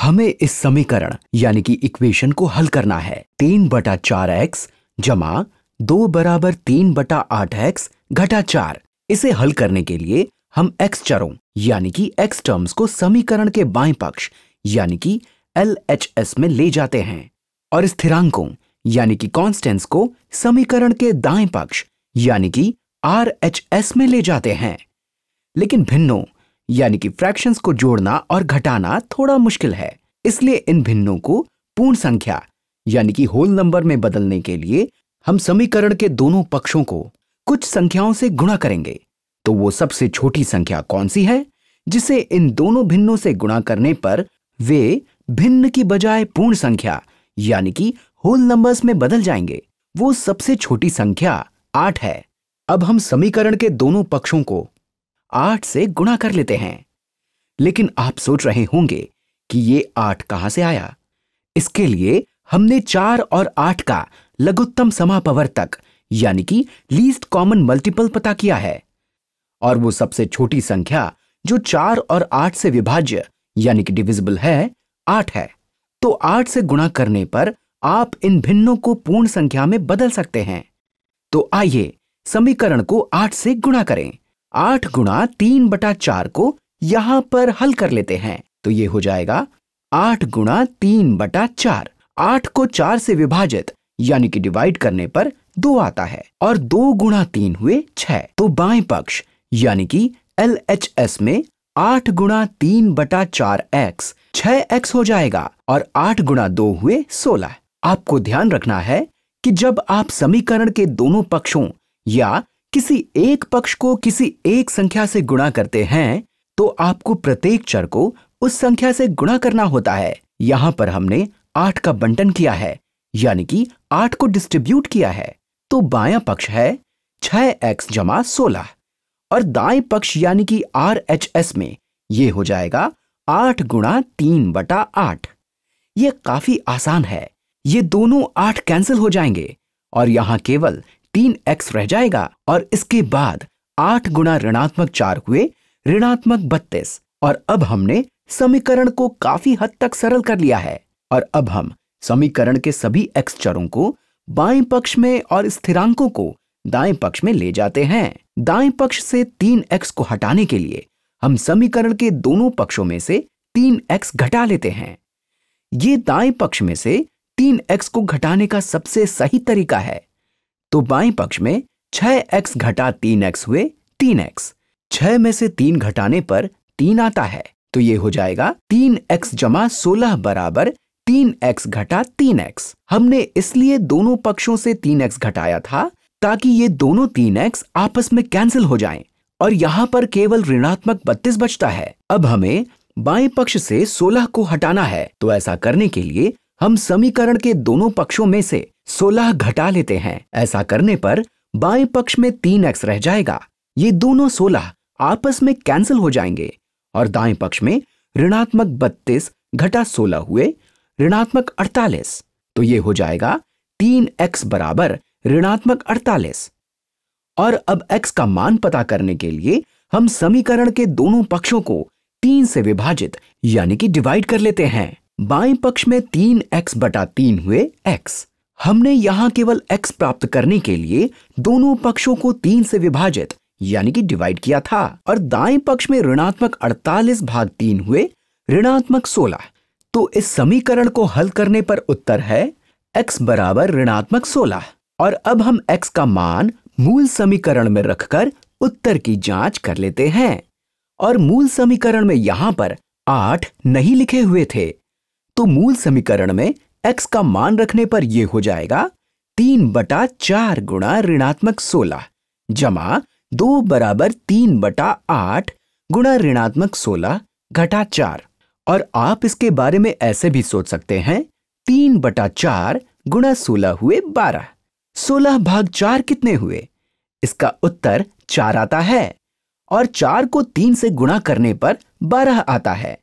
हमें इस समीकरण यानी कि इक्वेशन को हल करना है तीन बटा चार एक्स जमा दो बराबर तीन बटा आठ एक्स घटा चार इसे हल करने के लिए हम एक्स चरों यानी कि एक्स टर्म्स को समीकरण के बाएं पक्ष यानी कि एल एच एस में ले जाते हैं और स्थिरांकों यानी कि कॉन्स्टेंट्स को समीकरण के दाएं पक्ष यानी कि आर एच एस में ले जाते हैं लेकिन भिन्नों यानी कि फ्रैक्शंस को जोड़ना और घटाना थोड़ा मुश्किल है इसलिए इन भिन्नों को पूर्ण संख्या यानी कि होल नंबर में बदलने के लिए हम समीकरण के दोनों पक्षों को कुछ संख्याओं से गुणा करेंगे तो वो सबसे छोटी संख्या कौन सी है जिसे इन दोनों भिन्नों से गुणा करने पर वे भिन्न की बजाय पूर्ण संख्या यानी कि होल नंबर्स में बदल जाएंगे वो सबसे छोटी संख्या आठ है अब हम समीकरण के दोनों पक्षों को आठ से गुणा कर लेते हैं लेकिन आप सोच रहे होंगे कि ये आठ कहां से आया इसके लिए हमने चार और आठ का लघुत्तम समापवर्तक यानी कि लीस्ट कॉमन मल्टीपल पता किया है और वो सबसे छोटी संख्या जो चार और आठ से विभाज्य यानी कि डिविजिबल है आठ है तो आठ से गुणा करने पर आप इन भिन्नों को पूर्ण संख्या में बदल सकते हैं तो आइए समीकरण को आठ से गुणा करें आठ गुणा तीन बटा चार को यहाँ पर हल कर लेते हैं तो ये हो जाएगा आठ गुणा तीन बटा चार आठ को चार से विभाजित यानी कि डिवाइड करने पर दो आता है और दो गुणा तीन हुए छह तो बाएं पक्ष यानी कि एल एच एस में आठ गुणा तीन बटा चार एक्स छह एक्स हो जाएगा और आठ गुणा दो हुए सोलह आपको ध्यान रखना है कि जब आप समीकरण के दोनों पक्षों या किसी एक पक्ष को किसी एक संख्या से गुणा करते हैं तो आपको प्रत्येक चर को उस संख्या से गुणा करना होता है यहां पर हमने आठ का बंटन किया है यानी कि आठ को डिस्ट्रीब्यूट किया है तो बाया पक्ष है छह एक्स जमा सोलह और दाएं पक्ष यानी कि आर एच एस में ये हो जाएगा आठ गुणा तीन बटा आठ ये काफी आसान है ये दोनों आठ कैंसिल हो जाएंगे और यहां केवल तीन एक्स रह जाएगा और इसके बाद आठ गुना ऋणात्मक चार हुए ऋणात्मक बत्तीस और अब हमने समीकरण को काफी हद तक सरल कर लिया है और अब हम समीकरण के सभी एक्स चरों को बाएं पक्ष में और स्थिरांकों को दाएं पक्ष में ले जाते हैं दाएं पक्ष से तीन एक्स को हटाने के लिए हम समीकरण के दोनों पक्षों में से तीन एक्स घटा लेते हैं ये दाएं पक्ष में से तीन एक्स को घटाने का सबसे सही तरीका है तो बाई पक्ष में छह एक्स घटा तीन एक्स हुए तीन एक्स छह में से तीन घटाने पर तीन आता है तो ये हो जाएगा तीन एक्स जमा सोलह बराबर तीन एक्स घटा तीन एक्स हमने इसलिए दोनों पक्षों से तीन एक्स घटाया था ताकि ये दोनों तीन एक्स आपस में कैंसिल हो जाएं और यहाँ पर केवल ऋणात्मक बत्तीस बचता है अब हमें बाएं पक्ष से सोलह को हटाना है तो ऐसा करने के लिए हम समीकरण के दोनों पक्षों में से सोलह घटा लेते हैं ऐसा करने पर बाएं पक्ष में तीन एक्स रह जाएगा ये दोनों सोलह आपस में कैंसिल हो जाएंगे और दाएं पक्ष में ऋणात्मक बत्तीस घटा सोलह हुए ऋणात्मक अड़तालीस तो ये हो जाएगा तीन एक्स बराबर ऋणात्मक अड़तालीस और अब x का मान पता करने के लिए हम समीकरण के दोनों पक्षों को तीन से विभाजित यानी कि डिवाइड कर लेते हैं बाएं पक्ष में तीन एक्स बटा तीन हुए एक्स हमने यहां केवल x प्राप्त करने के लिए दोनों पक्षों को तीन से विभाजित यानी कि डिवाइड किया था और दाएं पक्ष में ऋणात्मक 48 भाग तीन हुए ऋणात्मक 16 तो इस समीकरण को हल करने पर उत्तर है x बराबर ऋणात्मक 16 और अब हम x का मान मूल समीकरण में रखकर उत्तर की जांच कर लेते हैं और मूल समीकरण में यहां पर आठ नहीं लिखे हुए थे तो मूल समीकरण में एक्स का मान रखने पर यह हो जाएगा तीन बटा चार गुणा ऋणात्मक सोलह जमा दो बराबर तीन बटा आठ गुणा ऋणात्मक सोलह घटा चार और आप इसके बारे में ऐसे भी सोच सकते हैं तीन बटा चार गुणा सोलह हुए बारह सोलह भाग चार कितने हुए इसका उत्तर चार आता है और चार को तीन से गुणा करने पर बारह आता है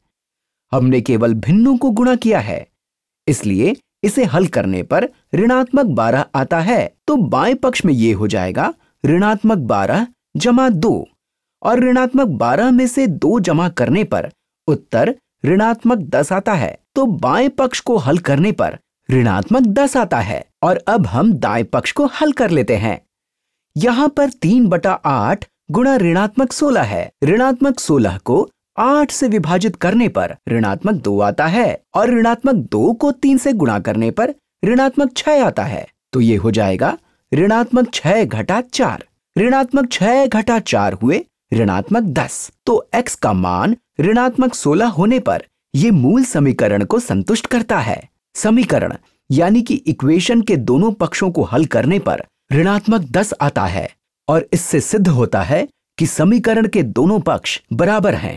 हमने केवल भिन्नों को गुणा किया है इसलिए इसे हल करने पर ऋणात्मक बारह आता है तो बाएं पक्ष में ये हो जाएगा ऋणात्मक बारह जमा दो और ऋणात्मक बारह में से दो जमा करने पर उत्तर ऋणात्मक दस आता है तो बाएं पक्ष को हल करने पर ऋणात्मक दस आता है और अब हम दाएं पक्ष को हल कर लेते हैं यहाँ पर तीन बटा आठ गुणा ऋणात्मक सोलह है ऋणात्मक सोलह को आठ से विभाजित करने पर ऋणात्मक दो आता है और ऋणात्मक दो को तीन से गुणा करने पर ऋणात्मक छह आता है तो ये हो जाएगा ऋणात्मक छह घटा चार ऋणात्मक छह घटा चार हुए ऋणात्मक दस तो x का मान ऋणात्मक सोलह होने पर यह मूल समीकरण को संतुष्ट करता है समीकरण यानी कि इक्वेशन के दोनों पक्षों को हल करने पर ऋणात्मक दस आता है और इससे सिद्ध होता है कि समीकरण के दोनों पक्ष बराबर हैं